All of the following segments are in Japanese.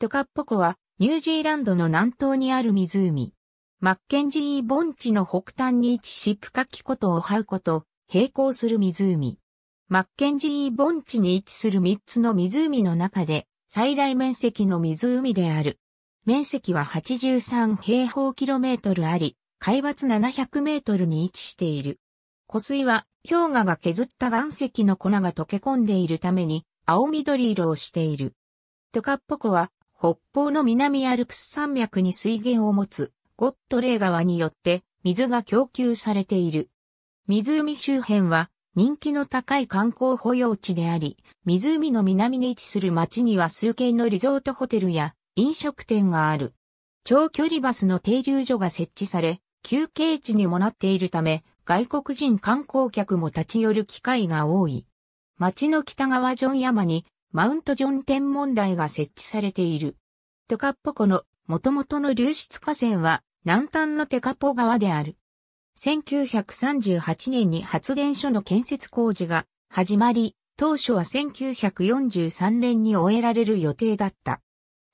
トカッポコは、ニュージーランドの南東にある湖。マッケンジー盆地の北端に位置しプカキとオハウこと並行する湖。マッケンジー盆地に位置する3つの湖の中で最大面積の湖である。面積は83平方キロメートルあり、海抜700メートルに位置している。湖水は氷河が削った岩石の粉が溶け込んでいるために青緑色をしている。トカッポコは北方の南アルプス山脈に水源を持つゴットレー川によって水が供給されている。湖周辺は人気の高い観光保養地であり、湖の南に位置する町には数軒のリゾートホテルや飲食店がある。長距離バスの停留所が設置され、休憩地にもなっているため、外国人観光客も立ち寄る機会が多い。町の北側ジョン山にマウントジョン天文台が設置されている。トカッポ湖の元々の流出河川は南端のテカポ川である。1938年に発電所の建設工事が始まり、当初は1943年に終えられる予定だった。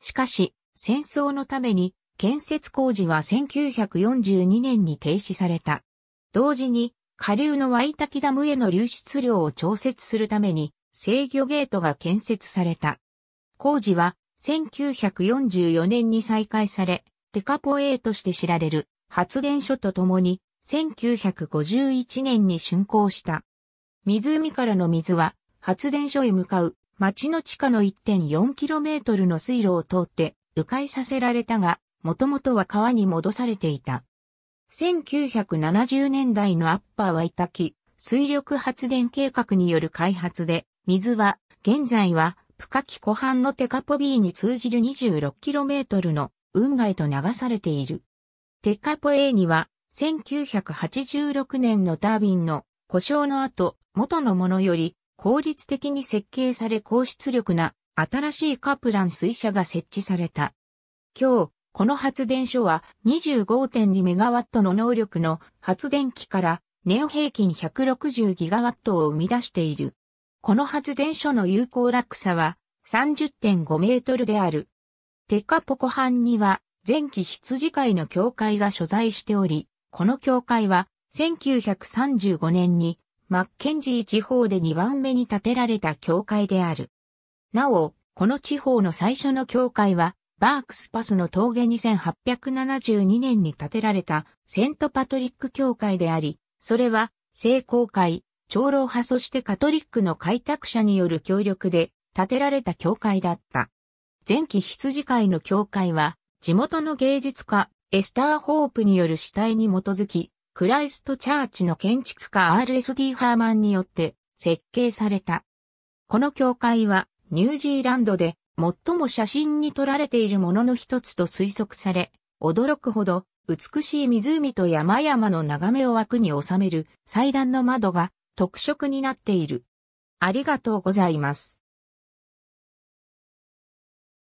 しかし、戦争のために建設工事は1942年に停止された。同時に、下流のワイタキダムへの流出量を調節するために、制御ゲートが建設された。工事は1944年に再開され、テカポエーとして知られる発電所とともに1951年に竣工した。湖からの水は発電所へ向かう町の地下の 1.4km の水路を通って迂回させられたが、もともとは川に戻されていた。1970年代のアッパーはいたき、水力発電計画による開発で水は、現在は、プカキ湖畔のテカポビーに通じる 26km の運河へと流されている。テカポ A には、1986年のタービンの故障の後、元のものより効率的に設計され高出力な新しいカプラン水車が設置された。今日、この発電所は 25.2MW の能力の発電機から年平均 160GW を生み出している。この発電所の有効落差は30.5メートルである。テカポコ藩には前期羊飼いの教会が所在しており、この教会は1935年にマッケンジー地方で2番目に建てられた教会である。なお、この地方の最初の教会は、バークスパスの峠に1872年に建てられたセントパトリック教会であり、それは聖公会、長老派そしてカトリックの開拓者による協力で建てられた教会だった。前期羊飼いの教会は、地元の芸術家、エスター・ホープによる死体に基づき、クライスト・チャーチの建築家 RSD ハーマンによって設計された。この教会は、ニュージーランドで最も写真に撮られているものの一つと推測され、驚くほど美しい湖と山々の眺めを枠に収める祭壇の窓が特色になっている。ありがとうございます。